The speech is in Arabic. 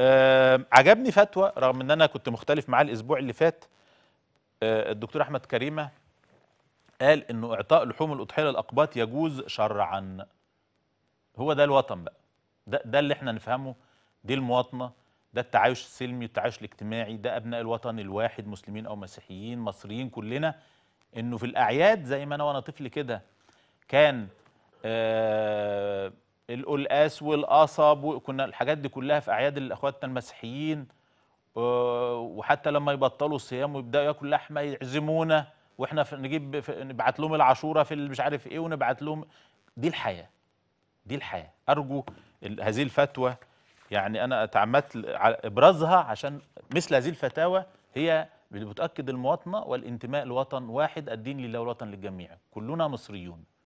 أه عجبني فتوى رغم ان انا كنت مختلف معاه الاسبوع اللي فات أه الدكتور احمد كريمه قال انه اعطاء لحوم الاضحيه للاقباط يجوز شرعا هو ده الوطن بقى ده ده اللي احنا نفهمه دي المواطنه ده التعايش السلمي والتعايش الاجتماعي ده ابناء الوطن الواحد مسلمين او مسيحيين مصريين كلنا انه في الاعياد زي ما انا وانا طفل كده كان آه القلقاس والقصب وكنا الحاجات دي كلها في اعياد الاخوات المسيحيين آه، وحتى لما يبطلوا الصيام ويبداوا ياكلوا لحمه يعزمونا واحنا نجيب نبعت لهم العاشوره في مش عارف ايه ونبعت لهم دي الحياه دي الحياه ارجو هذه الفتوى يعني انا اتعمدت ابرازها عشان مثل هذه الفتاوى هي بتؤكد المواطنه والانتماء لوطن واحد الدين لله والوطن للجميع كلنا مصريون